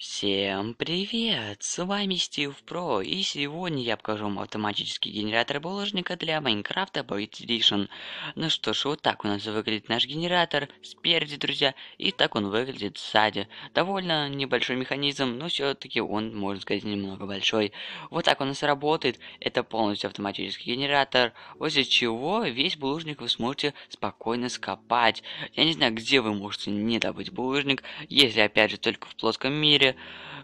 Всем привет! С вами Стив Про, и сегодня я покажу вам автоматический генератор булыжника для Майнкрафта Boyd Edition. Ну что ж, вот так у нас выглядит наш генератор спереди, друзья, и так он выглядит сзади. Довольно небольшой механизм, но все таки он, можно сказать, немного большой. Вот так у нас работает, это полностью автоматический генератор, возле чего весь булыжник вы сможете спокойно скопать. Я не знаю, где вы можете не добыть булыжник, если опять же только в плоском мире,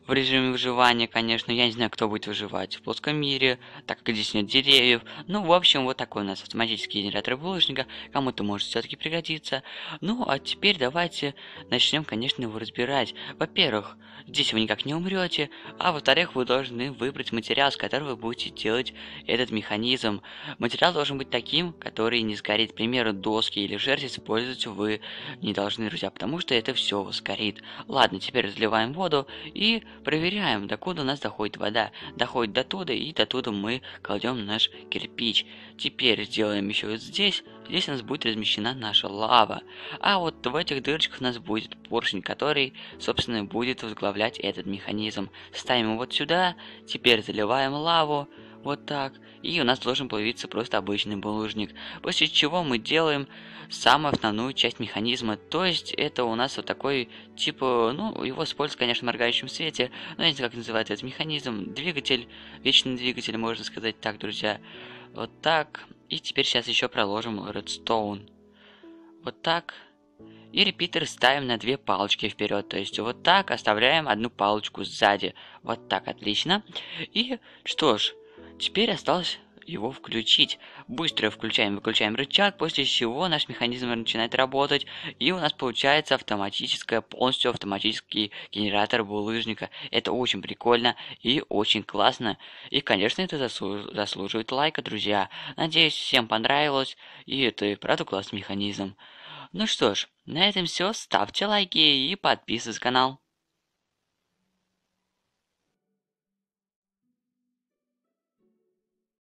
в режиме выживания, конечно, я не знаю, кто будет выживать в плоском мире, так как здесь нет деревьев. Ну, в общем, вот такой у нас автоматический генератор булочника, кому-то может все-таки пригодиться. Ну, а теперь давайте начнем, конечно, его разбирать. Во-первых, здесь вы никак не умрете, а во-вторых, вы должны выбрать материал, с которого вы будете делать этот механизм. Материал должен быть таким, который не сгорит. К примеру, доски или жерсть использовать вы не должны, друзья, потому что это все сгорит. Ладно, теперь разливаем воду и проверяем, докуда у нас доходит вода. Доходит до туда, и до туда мы кладем наш кирпич. Теперь сделаем еще вот здесь. Здесь у нас будет размещена наша лава. А вот в этих дырочках у нас будет поршень, который, собственно, будет возглавлять этот механизм. Ставим его вот сюда. Теперь заливаем лаву. Вот так. И у нас должен появиться просто обычный булыжник. После чего мы делаем самую основную часть механизма. То есть это у нас вот такой, типа, ну, его используют, конечно, в моргающем свете. Но я не знаю, как называется этот механизм. Двигатель, вечный двигатель, можно сказать так, друзья. Вот так. И теперь сейчас еще проложим редстоун. Вот так. И репитер ставим на две палочки вперед. То есть вот так оставляем одну палочку сзади. Вот так, отлично. И что ж, Теперь осталось его включить. Быстро включаем-выключаем рычаг, после чего наш механизм начинает работать, и у нас получается автоматическая, полностью автоматический генератор булыжника. Это очень прикольно и очень классно. И, конечно, это заслуж... заслуживает лайка, друзья. Надеюсь, всем понравилось, и это и правда классный механизм. Ну что ж, на этом все. Ставьте лайки и подписывайтесь на канал.